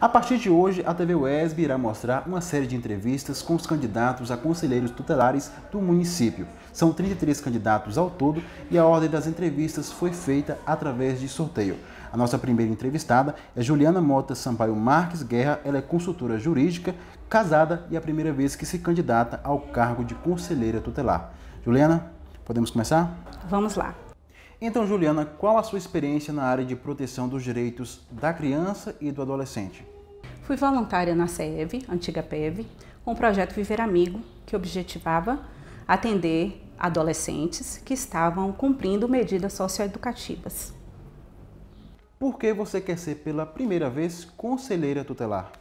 A partir de hoje, a TV UESB irá mostrar uma série de entrevistas com os candidatos a conselheiros tutelares do município. São 33 candidatos ao todo e a ordem das entrevistas foi feita através de sorteio. A nossa primeira entrevistada é Juliana Mota Sampaio Marques Guerra, ela é consultora jurídica, casada e é a primeira vez que se candidata ao cargo de conselheira tutelar. Juliana, podemos começar? Vamos lá. Então, Juliana, qual a sua experiência na área de proteção dos direitos da criança e do adolescente? Fui voluntária na CEV, antiga PEV, com o projeto Viver Amigo, que objetivava atender adolescentes que estavam cumprindo medidas socioeducativas. Por que você quer ser pela primeira vez conselheira tutelar?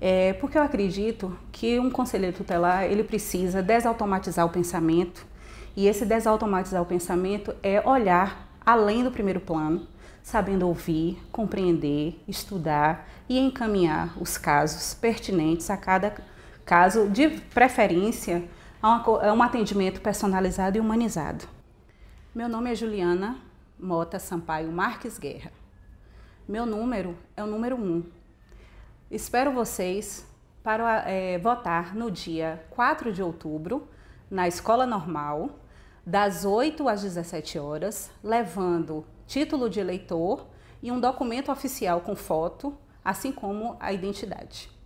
É porque eu acredito que um conselheiro tutelar ele precisa desautomatizar o pensamento e esse desautomatizar o pensamento é olhar além do primeiro plano, sabendo ouvir, compreender, estudar e encaminhar os casos pertinentes a cada caso, de preferência a um atendimento personalizado e humanizado. Meu nome é Juliana Mota Sampaio Marques Guerra. Meu número é o número 1. Espero vocês para é, votar no dia 4 de outubro na escola normal, das 8 às 17 horas, levando título de eleitor e um documento oficial com foto, assim como a identidade.